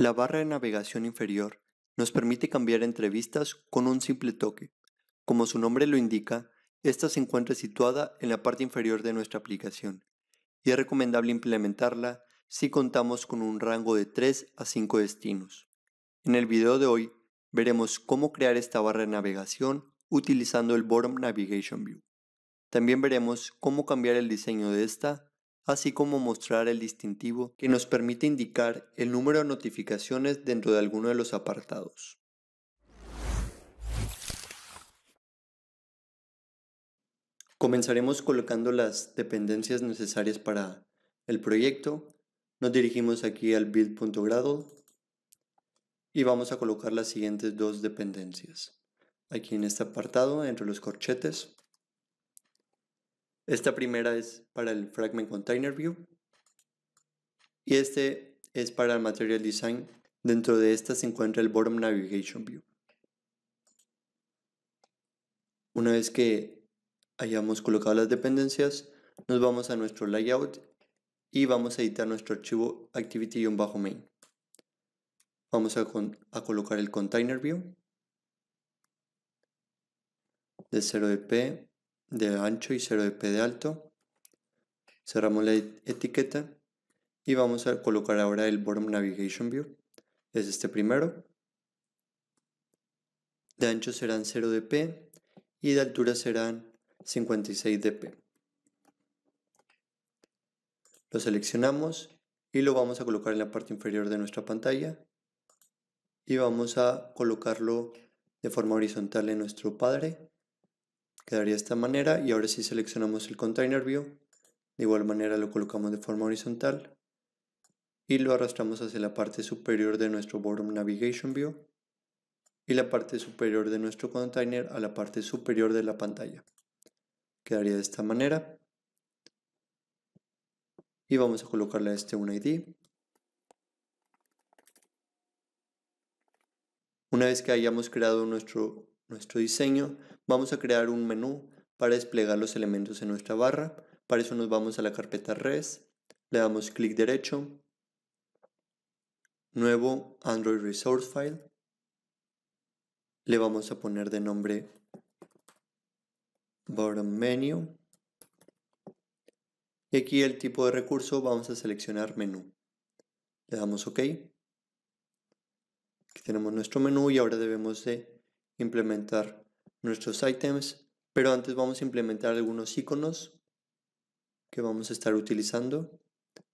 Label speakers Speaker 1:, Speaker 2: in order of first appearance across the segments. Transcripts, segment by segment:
Speaker 1: La barra de navegación inferior nos permite cambiar entrevistas con un simple toque. Como su nombre lo indica, esta se encuentra situada en la parte inferior de nuestra aplicación y es recomendable implementarla si contamos con un rango de 3 a 5 destinos. En el video de hoy veremos cómo crear esta barra de navegación utilizando el Bottom Navigation View. También veremos cómo cambiar el diseño de esta así como mostrar el distintivo que nos permite indicar el número de notificaciones dentro de alguno de los apartados. Comenzaremos colocando las dependencias necesarias para el proyecto. Nos dirigimos aquí al build.gradle y vamos a colocar las siguientes dos dependencias. Aquí en este apartado, entre los corchetes, esta primera es para el Fragment Container View y este es para el Material Design. Dentro de esta se encuentra el Bottom Navigation View. Una vez que hayamos colocado las dependencias, nos vamos a nuestro layout y vamos a editar nuestro archivo activity-main. Vamos a, a, colocar el container view de 0dp de ancho y 0p de alto. Cerramos la e-, etiqueta y vamos a colocar ahora el Bottom Navigation View. Es este primero. De ancho serán 0 dp y de altura serán 56 dp. Lo seleccionamos y lo vamos a colocar en la parte inferior de nuestra pantalla y vamos a colocarlo de forma horizontal en nuestro padre Quedaría de esta manera y ahora si seleccionamos el container view, de igual manera lo colocamos de forma horizontal y lo arrastramos hacia la parte superior de nuestro bottom navigation view y la parte superior de nuestro container a la parte superior de la pantalla. Quedaría de esta manera. Y vamos a colocarle a este un ID. Una vez que hayamos creado nuestro nuestro diseño, vamos a crear un menú para desplegar los elementos en nuestra barra. Para eso nos vamos a la carpeta res, le damos clic derecho, nuevo Android Resource File, le vamos a poner de nombre Bottom Menu y aquí el tipo de recurso vamos a seleccionar menú. Le damos OK. Aquí tenemos nuestro menú y ahora debemos de implementar nuestros items, pero antes vamos a implementar algunos iconos que vamos a estar utilizando.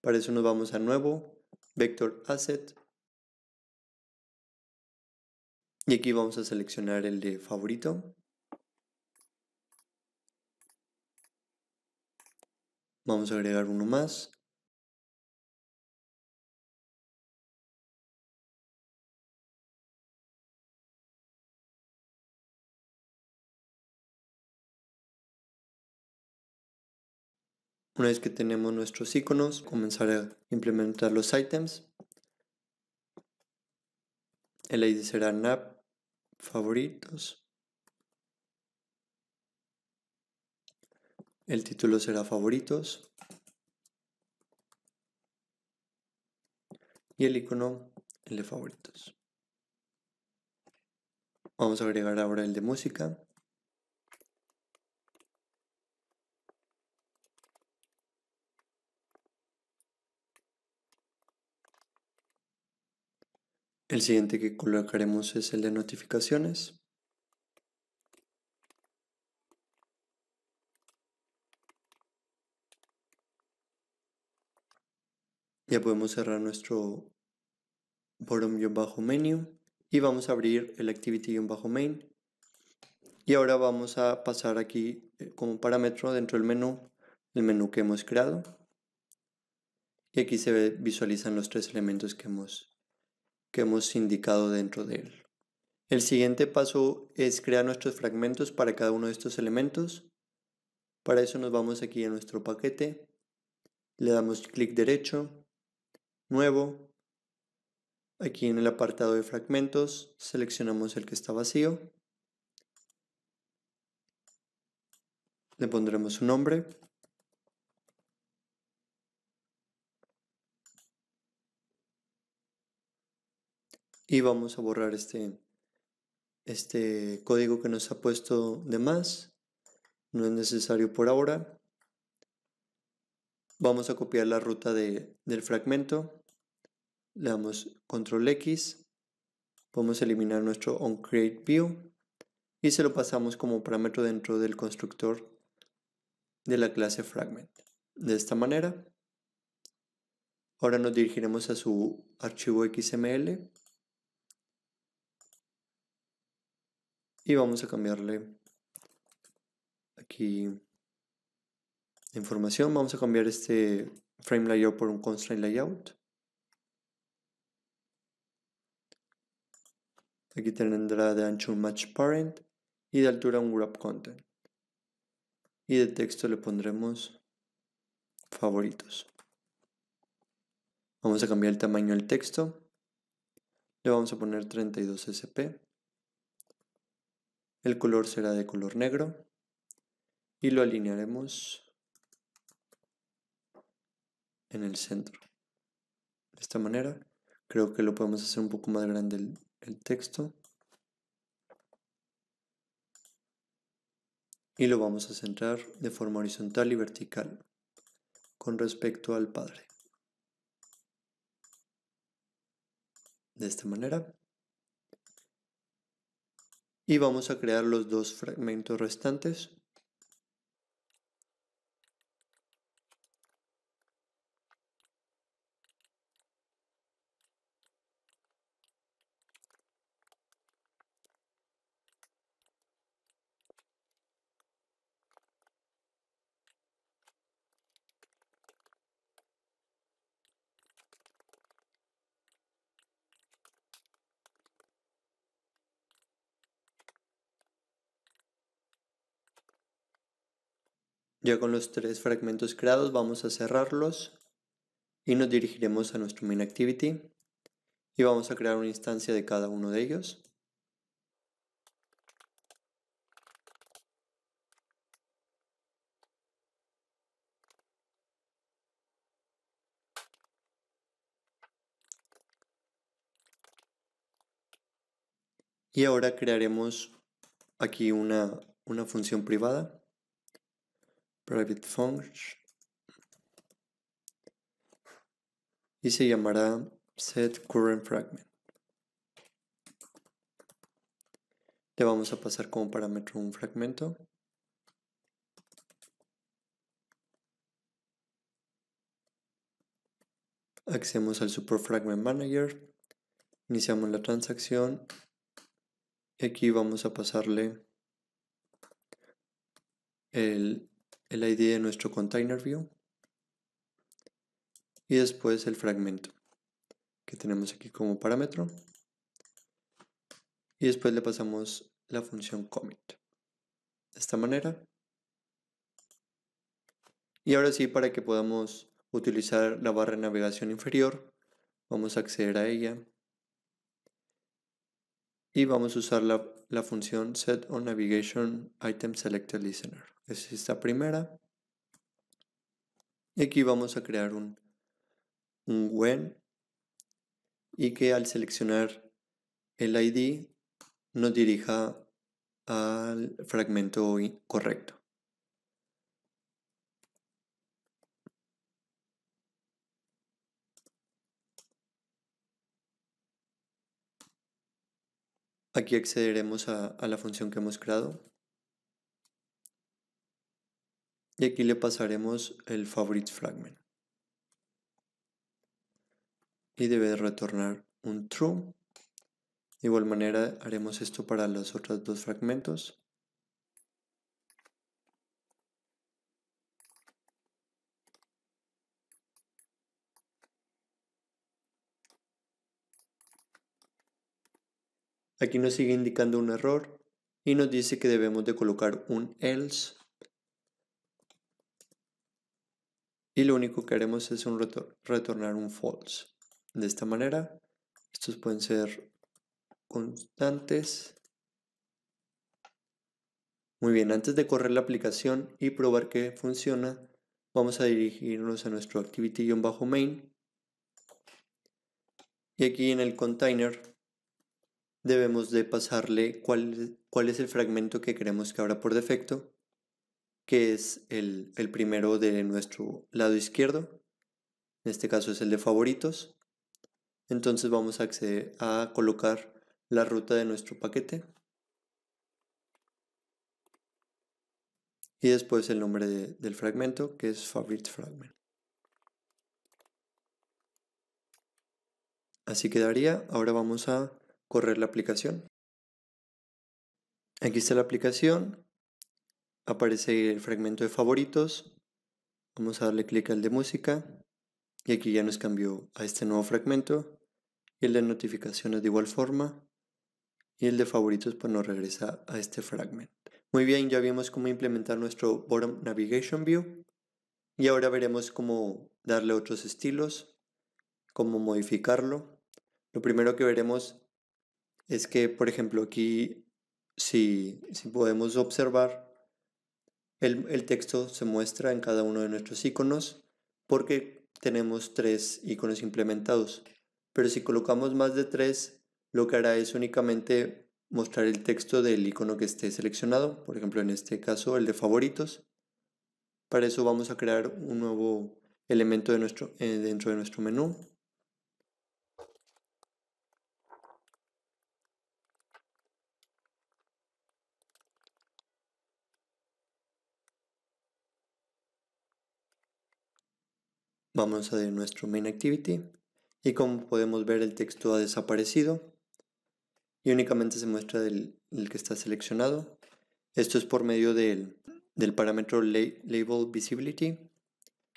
Speaker 1: Para eso nos vamos a nuevo, vector asset, y aquí vamos a seleccionar el de favorito. Vamos a agregar uno más. Una vez que tenemos nuestros iconos, comenzar a implementar los items. El ID será nap favoritos. El título será favoritos. Y el icono, el de favoritos. Vamos a agregar ahora el de música. El siguiente que colocaremos es el de notificaciones. Ya podemos cerrar nuestro bajo menu y vamos a abrir el activity-main. bajo Y ahora vamos a pasar aquí eh, como parámetro dentro del menú, el menú que hemos creado. Y aquí se visualizan los tres elementos que hemos que hemos indicado dentro de él. El siguiente paso es crear nuestros fragmentos para cada uno de estos elementos. Para eso nos vamos aquí a nuestro paquete, le damos clic derecho, nuevo, aquí en el apartado de fragmentos seleccionamos el que está vacío, le pondremos un nombre y vamos a borrar este, este código que nos ha puesto de más. No es necesario por ahora. Vamos a copiar la ruta de, del fragmento. Le damos control X. vamos a eliminar nuestro onCreateView y se lo pasamos como parámetro dentro del constructor de la clase fragment. De esta manera, ahora nos dirigiremos a su archivo XML y vamos a cambiarle aquí la información. Vamos a cambiar este frame layout por un constraint layout. Aquí tendrá de ancho un match parent y de altura un wrap content. Y de texto le pondremos favoritos. Vamos a cambiar el tamaño del texto. Le vamos a poner 32 SP el color será de color negro y lo alinearemos en el centro. De esta manera, creo que lo podemos hacer un poco más grande el, texto. Y lo vamos a centrar de forma horizontal y vertical con respecto al padre. De esta manera y vamos a crear los dos fragmentos restantes Ya con los tres fragmentos creados vamos a cerrarlos y nos dirigiremos a nuestro main activity y vamos a crear una instancia de cada uno de ellos. Y ahora crearemos aquí una, una función privada private function y se llamará set current fragment. Le vamos a pasar como parámetro un fragmento. Accedemos al super fragment manager. Iniciamos la transacción. aquí vamos a pasarle el el ID de nuestro container view y después el fragmento que tenemos aquí como parámetro y después le pasamos la función commit de esta manera y ahora sí para que podamos utilizar la barra de navegación inferior vamos a acceder a ella y vamos a usar la, función set on navigation item selected listener es esta primera. Y aquí vamos a crear un, un when y que al seleccionar el ID nos dirija al fragmento correcto. Aquí accederemos a, a la función que hemos creado, y aquí le pasaremos el favorite fragment. Y debe de retornar un true. De igual manera haremos esto para los otros dos fragmentos. Aquí nos sigue indicando un error y nos dice que debemos de colocar un else y lo único que haremos es un retornar un false. De esta manera, estos pueden ser constantes. Muy bien, antes de correr la aplicación y probar que funciona, vamos a dirigirnos a nuestro activity-main. Y aquí en el container debemos de pasarle cuál, cuál es el fragmento que queremos que abra por defecto que es el, primero de nuestro lado izquierdo. En este caso es el de favoritos. Entonces vamos a acceder a colocar la ruta de nuestro paquete. Y después el nombre del fragmento que es favorite fragment. Así quedaría. Ahora vamos a correr la aplicación. Aquí está la aplicación aparece el fragmento de favoritos. Vamos a darle clic al de música. Y aquí ya nos cambió a este nuevo fragmento. Y el de notificaciones de igual forma. Y el de favoritos pues nos regresa a este fragmento. Muy bien, ya vimos cómo implementar nuestro Bottom Navigation View. Y ahora veremos cómo darle otros estilos, cómo modificarlo. Lo primero que veremos es que, por ejemplo, aquí si, si podemos observar, el, texto se muestra en cada uno de nuestros iconos porque tenemos tres iconos implementados. Pero si colocamos más de tres, lo que hará es únicamente mostrar el texto del icono que esté seleccionado, por ejemplo en este caso el de favoritos. Para eso vamos a crear un nuevo elemento eh, dentro de nuestro menú Vamos a nuestro main activity y como podemos ver el texto ha desaparecido y únicamente se muestra el, que está seleccionado. Esto es por medio del, parámetro label visibility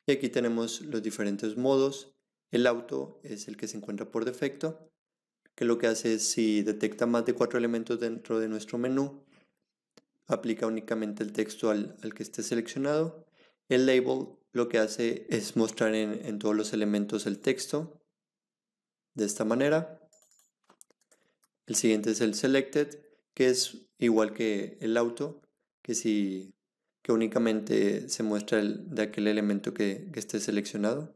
Speaker 1: y aquí tenemos los diferentes modos. El auto es el que se encuentra por defecto que lo que hace es si detecta más de cuatro elementos dentro de nuestro menú aplica únicamente el texto al, al que esté seleccionado. El label lo que hace es mostrar en, todos los elementos el texto de esta manera. El siguiente es el selected, que es igual que el auto, que si que únicamente se muestra el, de aquel elemento que, que, esté seleccionado.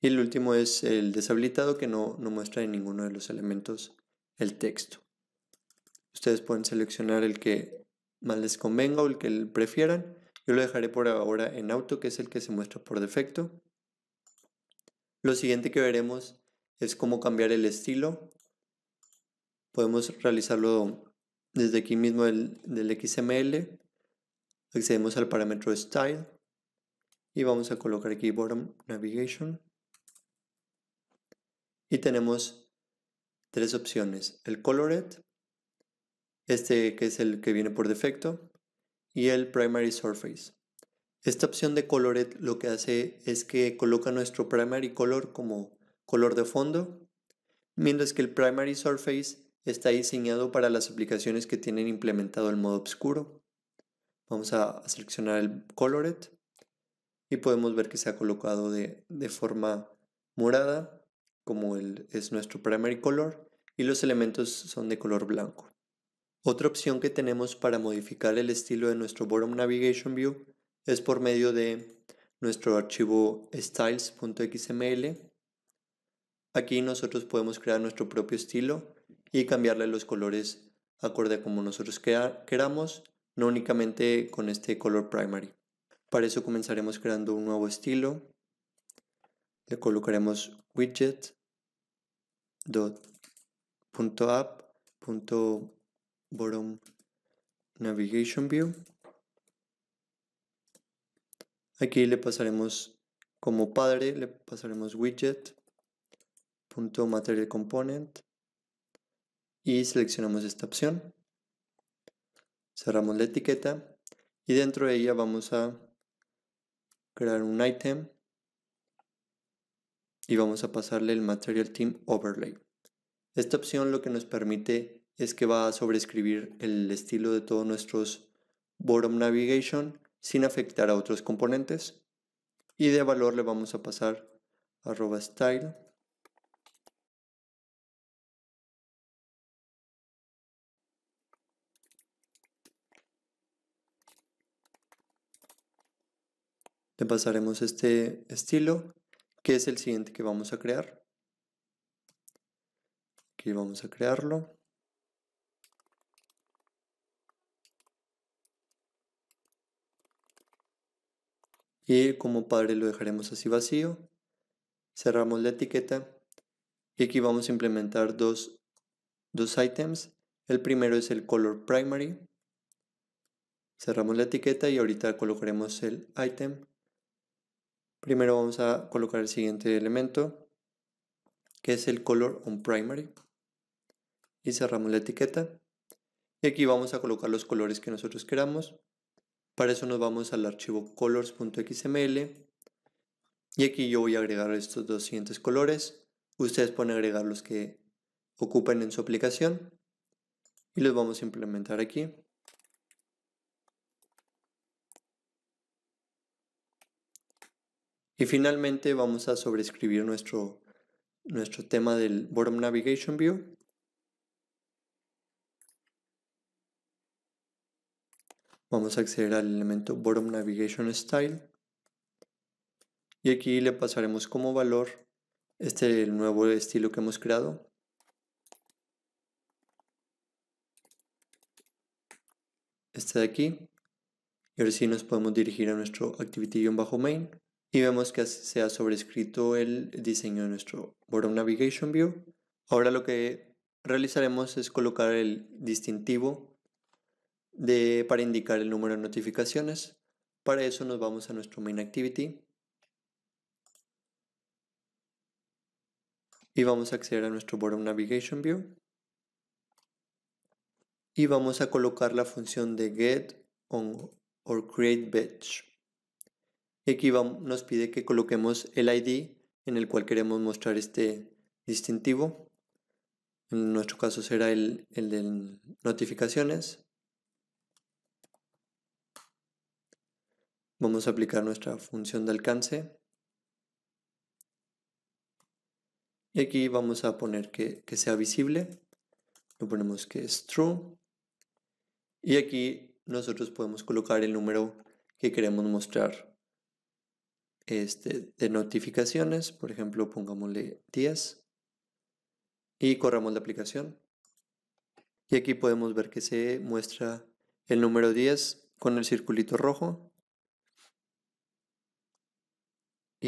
Speaker 1: Y el último es el deshabilitado, que no, no muestra en ninguno de los elementos el texto. Ustedes pueden seleccionar el que más les convenga o el que prefieran. Yo lo dejaré por ahora en auto, que es el que se muestra por defecto. Lo siguiente que veremos es cómo cambiar el estilo. Podemos realizarlo desde aquí mismo del, XML. Accedemos al parámetro style y vamos a colocar aquí bottom navigation. Y tenemos tres opciones. El colored, este que es el que viene por defecto, y el Primary Surface. Esta opción de coloret lo que hace es que coloca nuestro Primary Color como color de fondo, mientras que el Primary Surface está diseñado para las aplicaciones que tienen implementado el modo oscuro. Vamos a seleccionar el coloret y podemos ver que se ha colocado de, forma morada, como el, es nuestro primary color, y los elementos son de color blanco. Otra opción que tenemos para modificar el estilo de nuestro Bottom Navigation View es por medio de nuestro archivo styles.xml. Aquí nosotros podemos crear nuestro propio estilo y cambiarle los colores acorde a como nosotros queramos, no únicamente con este color primary. Para eso comenzaremos creando un nuevo estilo. Le colocaremos widget.app.xml bottom navigation view aquí le pasaremos como padre le pasaremos widget component y seleccionamos esta opción cerramos la etiqueta y dentro de ella vamos a crear un item y vamos a pasarle el material team overlay esta opción lo que nos permite es que va a sobreescribir el estilo de todos nuestros bottom navigation sin afectar a otros componentes. Y de valor le vamos a pasar arroba style. Le pasaremos este estilo, que es el siguiente que vamos a crear. Aquí vamos a crearlo. y como padre lo dejaremos así vacío. Cerramos la etiqueta y aquí vamos a implementar dos, items. El primero es el color primary. Cerramos la etiqueta y ahorita colocaremos el item. Primero vamos a colocar el siguiente elemento que es el color on primary y cerramos la etiqueta. Y aquí vamos a colocar los colores que nosotros queramos. Para eso nos vamos al archivo colors.xml y aquí yo voy a agregar estos dos siguientes colores. Ustedes pueden agregar los que ocupen en su aplicación y los vamos a implementar aquí. Y finalmente vamos a sobreescribir nuestro, nuestro tema del Bottom Navigation View Vamos a acceder al elemento Bottom Navigation Style y aquí le pasaremos como valor este nuevo estilo que hemos creado. Este de aquí. Y ahora sí nos podemos dirigir a nuestro activity-main y vemos que se ha sobrescrito el diseño de nuestro Bottom Navigation View. Ahora lo que realizaremos es colocar el distintivo de, para indicar el número de notificaciones. Para eso nos vamos a nuestro main activity y vamos a acceder a nuestro bottom navigation view y vamos a colocar la función de get on or create Y aquí nos pide que coloquemos el ID en el cual queremos mostrar este distintivo. En nuestro caso será el, el de notificaciones. Vamos a aplicar nuestra función de alcance. Y aquí vamos a poner que, sea visible. Lo ponemos que es true. Y aquí nosotros podemos colocar el número que queremos mostrar este, de notificaciones. Por ejemplo, pongámosle 10. Y corramos la aplicación. Y aquí podemos ver que se muestra el número 10 con el circulito rojo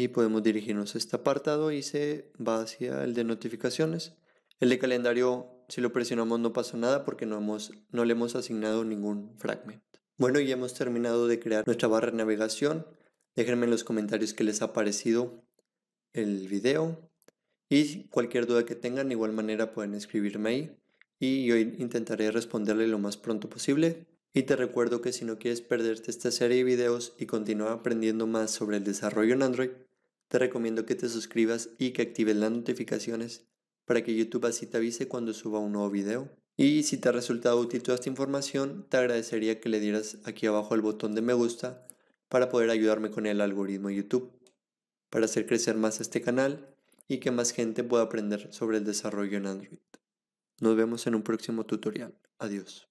Speaker 1: y podemos dirigirnos a este apartado y se va hacia el de notificaciones. El de calendario, si lo presionamos no pasa nada porque no, hemos, no le hemos asignado ningún fragmento. Bueno, ya hemos terminado de crear nuestra barra de navegación. Déjenme en los comentarios qué les ha parecido el video. Y cualquier duda que tengan, de igual manera pueden escribirme ahí y yo intentaré responderle lo más pronto posible. Y te recuerdo que si no quieres perderte esta serie de videos y continuar aprendiendo más sobre el desarrollo en Android, te recomiendo que te suscribas y que actives las notificaciones para que YouTube así te avise cuando suba un nuevo video. Y si te ha resultado útil toda esta información, te agradecería que le dieras aquí abajo el botón de me gusta para poder ayudarme con el algoritmo YouTube, para hacer crecer más este canal y que más gente pueda aprender sobre el desarrollo en Android. Nos vemos en un próximo tutorial. Adiós.